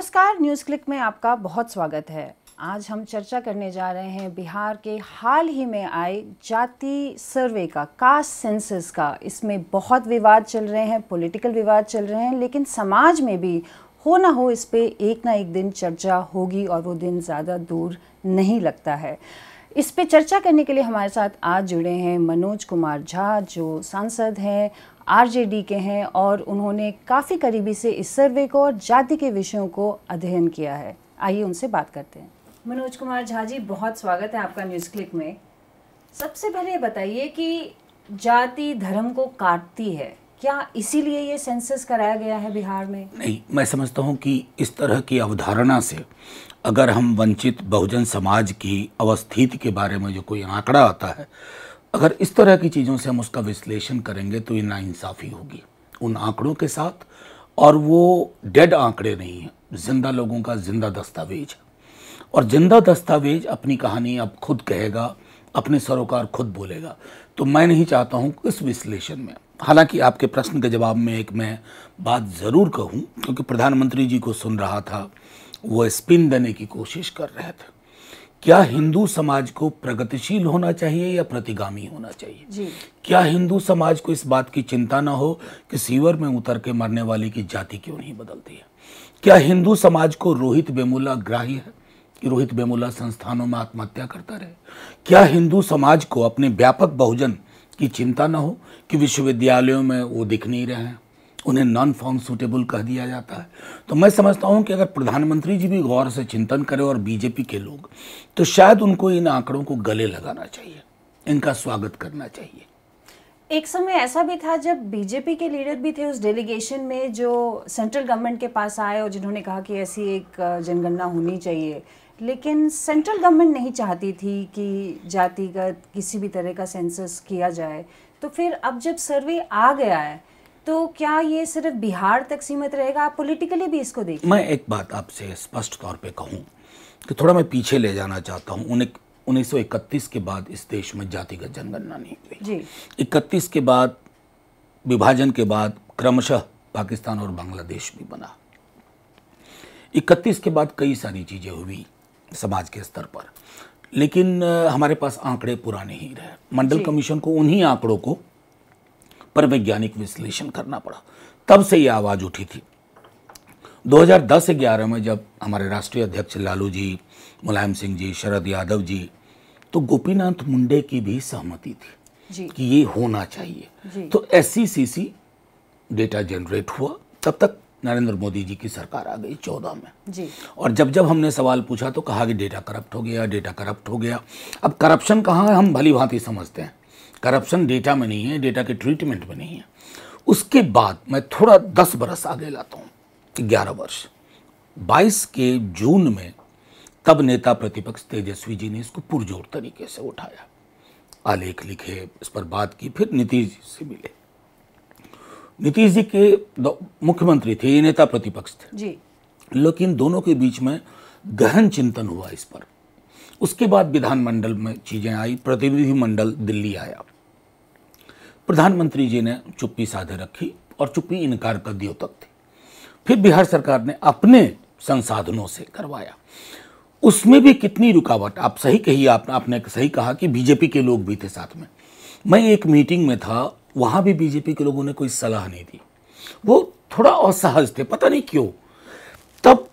नमस्कार news click में आपका बहुत स्वागत है आज हम चर्चा करने जा रहे हैं बिहार के हाल ही में आए जाति सर्वे का कास्ट सेंसस का इसमें बहुत विवाद चल रहे हैं पॉलिटिकल विवाद चल रहे हैं लेकिन समाज में भी हो ना हो इस पर एक ना एक दिन चर्चा होगी और वो दिन ज़्यादा दूर नहीं लगता है इस पे चर्चा करने के लिए हमारे साथ आज जुड़े हैं मनोज कुमार झा जो सांसद हैं आरजेडी के हैं और उन्होंने काफ़ी करीबी से इस सर्वे को और जाति के विषयों को अध्ययन किया है आइए उनसे बात करते हैं मनोज कुमार झा जी बहुत स्वागत है आपका न्यूज़ क्लिक में सबसे पहले बताइए कि जाति धर्म को काटती है क्या इसीलिए ये सेंसस कराया गया है बिहार में नहीं मैं समझता हूँ कि इस तरह की अवधारणा से अगर हम वंचित बहुजन समाज की अवस्थिति के बारे में जो कोई आंकड़ा आता है अगर इस तरह की चीज़ों से हम उसका विश्लेषण करेंगे तो ये नाइंसाफ़ी होगी उन आंकड़ों के साथ और वो डेड आंकड़े नहीं हैं जिंदा लोगों का जिंदा दस्तावेज है और जिंदा दस्तावेज अपनी कहानी अब खुद कहेगा अपने सरोकार खुद बोलेगा तो मैं नहीं चाहता हूँ इस विश्लेषण में हालांकि आपके प्रश्न के जवाब में एक मैं बात ज़रूर कहूँ क्योंकि प्रधानमंत्री जी को सुन रहा था वो स्पिन देने की कोशिश कर रहे थे क्या हिंदू समाज को प्रगतिशील होना चाहिए या प्रतिगामी होना चाहिए जी। क्या हिंदू समाज को इस बात की चिंता ना हो कि सीवर में उतर के मरने वाले की जाति क्यों नहीं बदलती है क्या हिंदू समाज को रोहित बेमुला ग्राही है कि रोहित बेमुला संस्थानों में आत्महत्या करता रहे क्या हिंदू समाज को अपने व्यापक बहुजन की चिंता ना हो कि विश्वविद्यालयों में वो दिख नहीं रहे हैं उन्हें नॉन फाउंड सूटेबल कह दिया जाता है तो मैं समझता हूं कि अगर प्रधानमंत्री जी भी गौर से चिंतन करें और बीजेपी के लोग तो शायद उनको इन आंकड़ों को गले लगाना चाहिए इनका स्वागत करना चाहिए एक समय ऐसा भी था जब बीजेपी के लीडर भी थे उस डेलीगेशन में जो सेंट्रल गवर्नमेंट के पास आए और जिन्होंने कहा कि ऐसी एक जनगणना होनी चाहिए लेकिन सेंट्रल गवर्नमेंट नहीं चाहती थी कि जातिगत किसी भी तरह का सेंसस किया जाए तो फिर अब जब सर्वे आ गया है तो क्या ये सिर्फ बिहार तक सीमित रहेगा आप पॉलिटिकली भी इसको देखिए मैं एक बात आपसे स्पष्ट तौर पे कहूँ कि थोड़ा मैं पीछे ले जाना चाहता हूँ उन्हें 1931 के बाद इस देश में जातिगत जनगणना नहीं हुई जी इकतीस के बाद विभाजन के बाद क्रमशः पाकिस्तान और बांग्लादेश भी बना इकतीस के बाद कई सारी चीज़ें हुई समाज के स्तर पर लेकिन हमारे पास आंकड़े पुराने ही रहे मंडल कमीशन को उन्हीं आंकड़ों को पर वैज्ञानिक विश्लेषण करना पड़ा तब से ये आवाज़ उठी थी 2010-11 में जब हमारे राष्ट्रीय अध्यक्ष लालू जी मुलायम सिंह जी शरद यादव जी तो गोपीनाथ मुंडे की भी सहमति थी कि ये होना चाहिए तो एस डेटा जनरेट हुआ तब तक नरेंद्र मोदी जी की सरकार आ गई चौदह में जी। और जब जब हमने सवाल पूछा तो कहा कि डेटा करप्ट हो गया डेटा करप्ट हो गया अब करप्शन कहाँ है हम भली भांति समझते हैं करप्शन डेटा में नहीं है डेटा के ट्रीटमेंट में नहीं है उसके बाद मैं थोड़ा दस बरस आगे लाता हूँ ग्यारह वर्ष बाईस के जून में तब नेता प्रतिपक्ष तेजस्वी जी ने इसको पुरजोर तरीके से उठाया आलेख लिखे इस पर बात की फिर नीतीश जी से मिले नीतीश जी के मुख्यमंत्री थे ये नेता प्रतिपक्ष थे जी लेकिन दोनों के बीच में गहन चिंतन हुआ इस पर उसके बाद विधानमंडल में चीज़ें आई प्रतिनिधिमंडल दिल्ली आया प्रधानमंत्री जी ने चुप्पी साधे रखी और चुप्पी इनकार कर दियो तक थी फिर बिहार सरकार ने अपने संसाधनों से करवाया उसमें भी कितनी रुकावट आप सही कही आप, आपने सही कहा कि बीजेपी के लोग भी थे साथ में मैं एक मीटिंग में था वहाँ भी बीजेपी के लोगों ने कोई सलाह नहीं दी वो थोड़ा असहज थे पता नहीं क्यों तब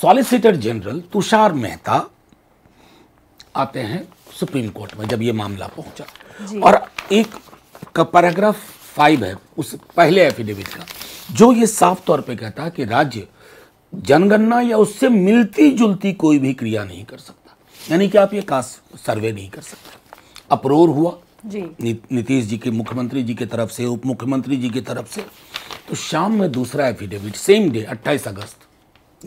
सॉलिसिटर जनरल तुषार मेहता आते हैं सुप्रीम कोर्ट में जब ये मामला पहुंचा और एक का पैराग्राफ फाइव है उस पहले एफिडेविट का जो ये साफ तौर पे कहता है कि राज्य जनगणना या उससे मिलती जुलती कोई भी क्रिया नहीं कर सकता यानी कि आप ये कास सर्वे नहीं कर सकते अप्रोर हुआ जी नीतीश जी के मुख्यमंत्री जी की तरफ से उप मुख्यमंत्री जी की तरफ से तो शाम में दूसरा एफिडेविट सेम डे 28 अगस्त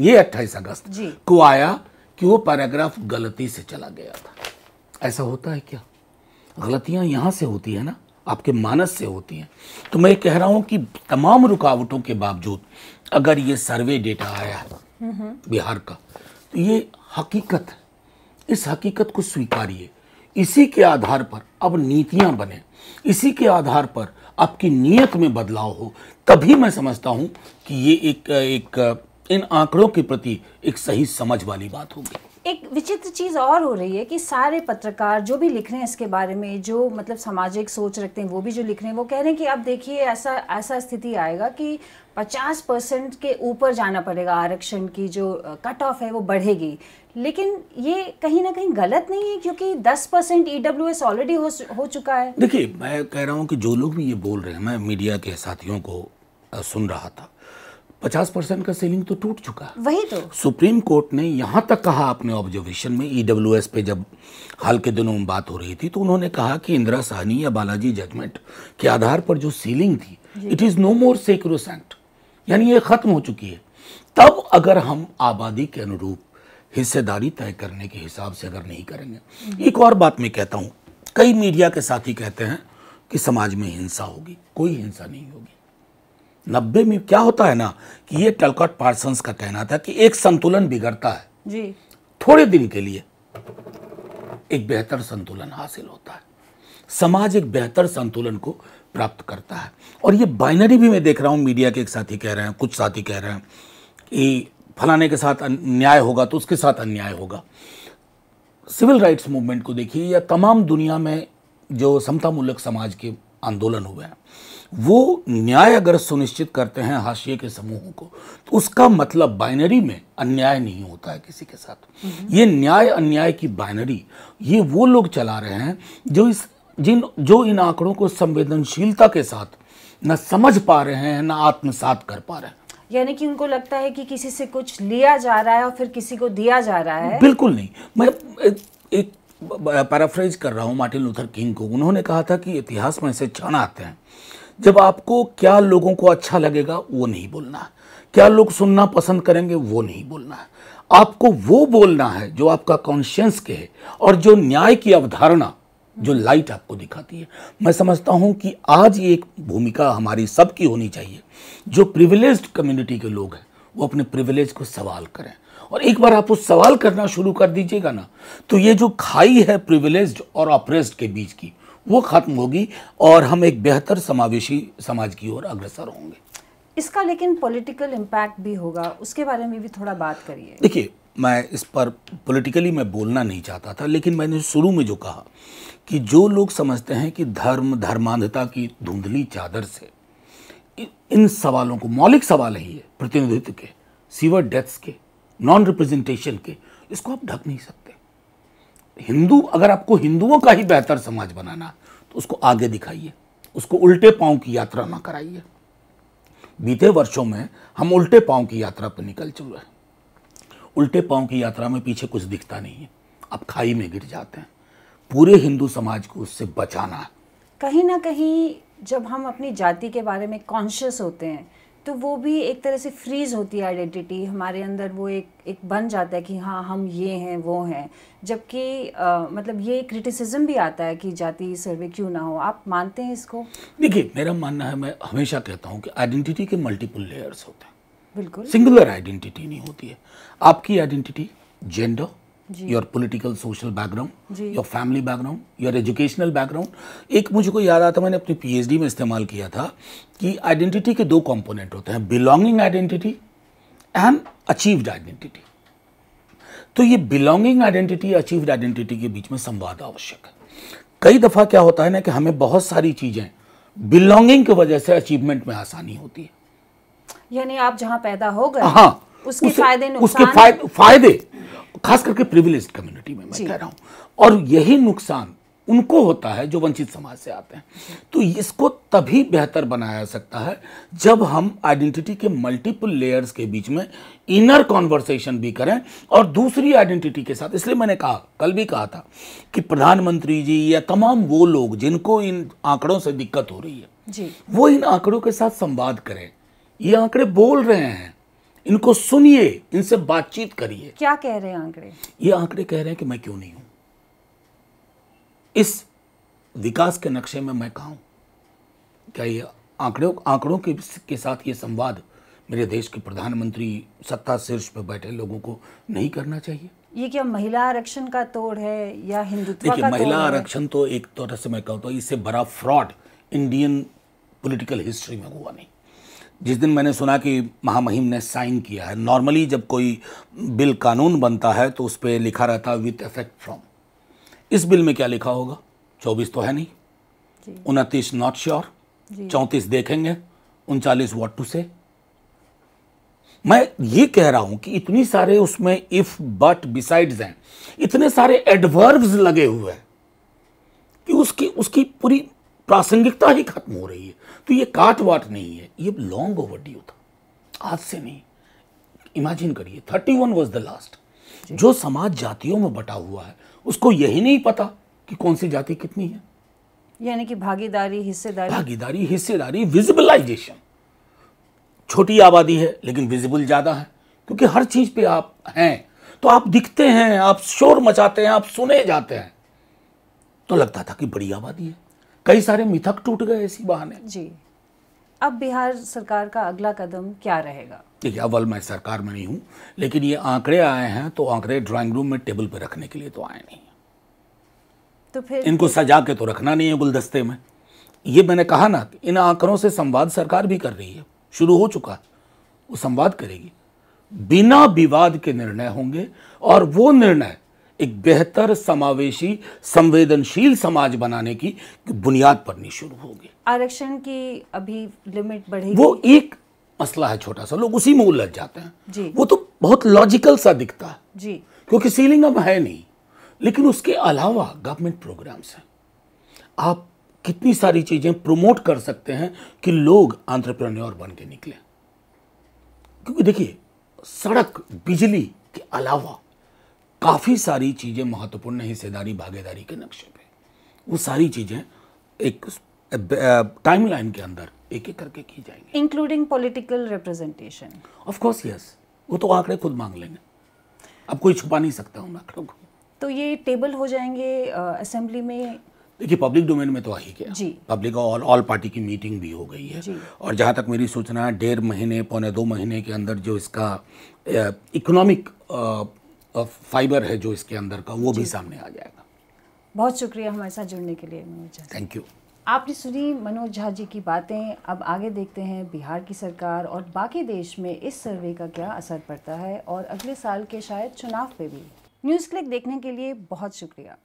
ये 28 अगस्त को आया कि वो पैराग्राफ गलती से चला गया था ऐसा होता है क्या गलतियां यहां से होती है ना आपके मानस से होती हैं तो मैं कह रहा हूं कि तमाम रुकावटों के बावजूद अगर ये सर्वे डेटा आया है बिहार का तो ये हकीकत इस हकीकत को स्वीकारिए इसी के आधार पर अब नीतियां बने इसी के आधार पर आपकी नीयत में बदलाव हो तभी मैं समझता हूँ कि ये एक एक इन आंकड़ों के प्रति एक सही समझ वाली बात होगी एक विचित्र चीज़ और हो रही है कि सारे पत्रकार जो भी लिख रहे हैं इसके बारे में जो मतलब सामाजिक सोच रखते हैं वो भी जो लिख रहे हैं वो कह रहे हैं कि अब देखिए ऐसा ऐसा स्थिति आएगा कि 50 परसेंट के ऊपर जाना पड़ेगा आरक्षण की जो कट ऑफ है वो बढ़ेगी लेकिन ये कहीं ना कहीं गलत नहीं है क्योंकि 10 परसेंट ई e ऑलरेडी हो, हो चुका है देखिए मैं कह रहा हूँ कि जो लोग भी ये बोल रहे हैं मैं मीडिया के साथियों को सुन रहा था पचास परसेंट का सीलिंग तो टूट चुका वही तो सुप्रीम कोर्ट ने यहाँ तक कहा अपने ऑब्जर्वेशन में ईडब्ल्यू e पे जब हाल के दिनों में बात हो रही थी तो उन्होंने कहा कि इंदिरा सहनी या बालाजी जजमेंट के आधार पर जो सीलिंग थी it is no more sacrosanct यानी ये ख़त्म हो चुकी है तब अगर हम आबादी के अनुरूप हिस्सेदारी तय करने के हिसाब से अगर नहीं करेंगे एक और बात मैं कहता हूँ कई मीडिया के साथी कहते हैं कि समाज में हिंसा होगी कोई हिंसा नहीं होगी नब्बे में क्या होता है ना कि ये टलकॉट पार्संस का कहना था कि एक संतुलन बिगड़ता है जी थोड़े दिन के लिए एक बेहतर संतुलन हासिल होता है समाज एक बेहतर संतुलन को प्राप्त करता है और ये बाइनरी भी मैं देख रहा हूँ मीडिया के एक साथी कह रहे हैं कुछ साथी कह रहे हैं कि फलाने के साथ अन्याय होगा तो उसके साथ अन्याय होगा सिविल राइट्स मूवमेंट को देखिए या तमाम दुनिया में जो समतामूलक समाज के आंदोलन हुए हैं वो न्याय अगर सुनिश्चित करते हैं हाशिए के समूहों को तो उसका मतलब बाइनरी में अन्याय नहीं होता है किसी के साथ हम्म। ये न्याय अन्याय की बाइनरी ये वो लोग चला रहे हैं जो इस जिन जो इन आंकड़ों को संवेदनशीलता के साथ न समझ पा रहे हैं ना आत्मसात कर पा रहे हैं यानी कि उनको लगता है कि किसी से कुछ लिया जा रहा है और फिर किसी को दिया जा रहा है बिल्कुल नहीं मैं एक पैराफ्रेज कर रहा हूँ मार्टिन लूथर किंग को उन्होंने कहा था कि इतिहास में ऐसे क्षण आते हैं जब आपको क्या लोगों को अच्छा लगेगा वो नहीं बोलना क्या लोग सुनना पसंद करेंगे वो नहीं बोलना आपको वो बोलना है जो आपका कॉन्शियंस के है और जो न्याय की अवधारणा जो लाइट आपको दिखाती है मैं समझता हूँ कि आज ये एक भूमिका हमारी सबकी होनी चाहिए जो प्रिविलेज कम्युनिटी के लोग हैं वो अपने प्रिविलेज को सवाल करें और एक बार आप उस सवाल करना शुरू कर दीजिएगा ना तो ये जो खाई है प्रिविलेज और ऑपरेस्ड के बीच की वो खत्म होगी और हम एक बेहतर समावेशी समाज की ओर अग्रसर होंगे इसका लेकिन पॉलिटिकल इम्पैक्ट भी होगा उसके बारे में भी थोड़ा बात करिए देखिए मैं इस पर पॉलिटिकली मैं बोलना नहीं चाहता था लेकिन मैंने शुरू में जो कहा कि जो लोग समझते हैं कि धर्म धर्मांधता की धुंधली चादर से इन सवालों को मौलिक सवाल है ये प्रतिनिधित्व के सीवर डेथ्स के नॉन रिप्रेजेंटेशन के इसको आप ढक नहीं सकते हिंदू अगर आपको हिंदुओं का ही बेहतर समाज बनाना तो उसको आगे दिखाइए उसको उल्टे पाँव की यात्रा ना कराइए बीते वर्षों में हम उल्टे पाँव की यात्रा पर निकल चल रहे हैं उल्टे पाँव की यात्रा में पीछे कुछ दिखता नहीं है आप खाई में गिर जाते हैं पूरे हिंदू समाज को उससे बचाना है कहीं ना कहीं जब हम अपनी जाति के बारे में कॉन्शियस होते हैं तो वो भी एक तरह से फ्रीज होती है आइडेंटिटी हमारे अंदर वो एक एक बन जाता है कि हाँ हम ये हैं वो हैं जबकि मतलब ये क्रिटिसिज्म भी आता है कि जाति सर्वे क्यों ना हो आप मानते हैं इसको देखिए मेरा मानना है मैं हमेशा कहता हूँ कि आइडेंटिटी के मल्टीपल लेयर्स होते हैं बिल्कुल सिंगुलर आइडेंटिटी नहीं होती है आपकी identity gender your political social background your family background your educational background एक मुझे को याद आता मैंने अपनी पीएचडी में इस्तेमाल किया था कि आइडेंटिटी के दो कंपोनेंट होते हैं belonging identity and achieved identity तो ये बिलोंगिंग आइडेंटिटी अचीव्ड आइडेंटिटी के बीच में संवाद आवश्यक है कई दफ़ा क्या होता है ना कि हमें बहुत सारी चीज़ें बिलोंगिंग की वजह से अचीवमेंट में आसानी होती है यानी आप जहां पैदा हो गए हाँ उसके फायदे उसके फायदे खास करके प्रिविलेज कम्युनिटी में मैं कह रहा हूँ और यही नुकसान उनको होता है जो वंचित समाज से आते हैं तो इसको तभी बेहतर बनाया जा सकता है जब हम आइडेंटिटी के मल्टीपल लेयर्स के बीच में इनर कॉन्वर्सेशन भी करें और दूसरी आइडेंटिटी के साथ इसलिए मैंने कहा कल भी कहा था कि प्रधानमंत्री जी या तमाम वो लोग जिनको इन आंकड़ों से दिक्कत हो रही है जी। वो इन आंकड़ों के साथ संवाद करें ये आंकड़े बोल रहे हैं इनको सुनिए इनसे बातचीत करिए क्या कह रहे हैं आंकड़े ये आंकड़े कह रहे हैं कि मैं क्यों नहीं हूं इस विकास के नक्शे में मैं कहा क्या ये आंकड़ों आंकड़ों के, के साथ ये संवाद मेरे देश के प्रधानमंत्री सत्ता शीर्ष पर बैठे लोगों को नहीं करना चाहिए ये क्या महिला आरक्षण का तोड़ है या हिंदुत्व देखिए महिला आरक्षण तो एक तरह से मैं कहता हूँ इससे बड़ा फ्रॉड इंडियन पॉलिटिकल हिस्ट्री में हुआ नहीं जिस दिन मैंने सुना कि महामहिम ने साइन किया है नॉर्मली जब कोई बिल कानून बनता है तो उस पर लिखा रहता है विथ इफेक्ट फ्रॉम इस बिल में क्या लिखा होगा चौबीस तो है नहीं उनतीस नॉट श्योर चौंतीस देखेंगे उनचालीस वॉट टू से मैं ये कह रहा हूं कि इतनी सारे उसमें इफ बट बिसाइड्स हैं इतने सारे एडवर्ब्स लगे हुए हैं कि उसकी उसकी पूरी प्रासंगिकता ही खत्म हो रही है तो ये काट वाट नहीं है ये लॉन्ग ओवर ड्यू था आज से नहीं इमेजिन करिए thirty one was the last जो समाज जातियों में बटा हुआ है उसको यही नहीं पता कि कौन सी जाति कितनी है यानी कि भागीदारी हिस्सेदारी भागीदारी हिस्सेदारी विजिबलाइजेशन छोटी आबादी है लेकिन विजिबल ज़्यादा है क्योंकि हर चीज़ पे आप हैं तो आप दिखते हैं आप शोर मचाते हैं आप सुने जाते हैं तो लगता था कि बड़ी आबादी है कई सारे मिथक टूट गए इसी बहाने जी अब बिहार सरकार का अगला कदम क्या रहेगा देखिए अव्वल मैं सरकार में नहीं हूँ लेकिन ये आंकड़े आए हैं तो आंकड़े ड्राइंग रूम में टेबल पर रखने के लिए तो आए नहीं तो फिर इनको सजा के तो रखना नहीं है गुलदस्ते में ये मैंने कहा ना इन आंकड़ों से संवाद सरकार भी कर रही है शुरू हो चुका वो संवाद करेगी बिना विवाद के निर्णय होंगे और वो निर्णय एक बेहतर समावेशी संवेदनशील समाज बनाने की बुनियाद पड़नी शुरू होगी आरक्षण की अभी लिमिट बढ़ेगी वो एक मसला है छोटा सा लोग उसी में उलझ जाते हैं जी। वो तो बहुत लॉजिकल सा दिखता है जी क्योंकि सीलिंग अब है नहीं लेकिन उसके अलावा गवर्नमेंट प्रोग्राम्स हैं आप कितनी सारी चीज़ें प्रमोट कर सकते हैं कि लोग आंट्रप्रन्योर बन के निकले क्योंकि देखिए सड़क बिजली के अलावा काफ़ी सारी चीज़ें महत्वपूर्ण हिस्सेदारी भागीदारी के नक्शे पे वो सारी चीज़ें एक टाइमलाइन के अंदर एक एक करके की जाएंगी including political representation of course yes वो तो आंकड़े खुद मांग लेंगे अब कोई छुपा नहीं सकता उन आंकड़ों को तो ये टेबल हो जाएंगे असेंबली में देखिए पब्लिक डोमेन में तो आ ही गया पब्लिक और ऑल पार्टी की मीटिंग भी हो गई है और जहाँ तक मेरी सूचना है डेढ़ महीने पौने दो महीने के अंदर जो इसका इकोनॉमिक फाइबर है जो इसके अंदर का वो भी सामने आ जाएगा बहुत शुक्रिया हमारे साथ जुड़ने के लिए मनोज झा थैंक यू आपने सुनी मनोज झा जी की बातें अब आगे देखते हैं बिहार की सरकार और बाकी देश में इस सर्वे का क्या असर पड़ता है और अगले साल के शायद चुनाव पे भी न्यूज़ क्लिक देखने के लिए बहुत शुक्रिया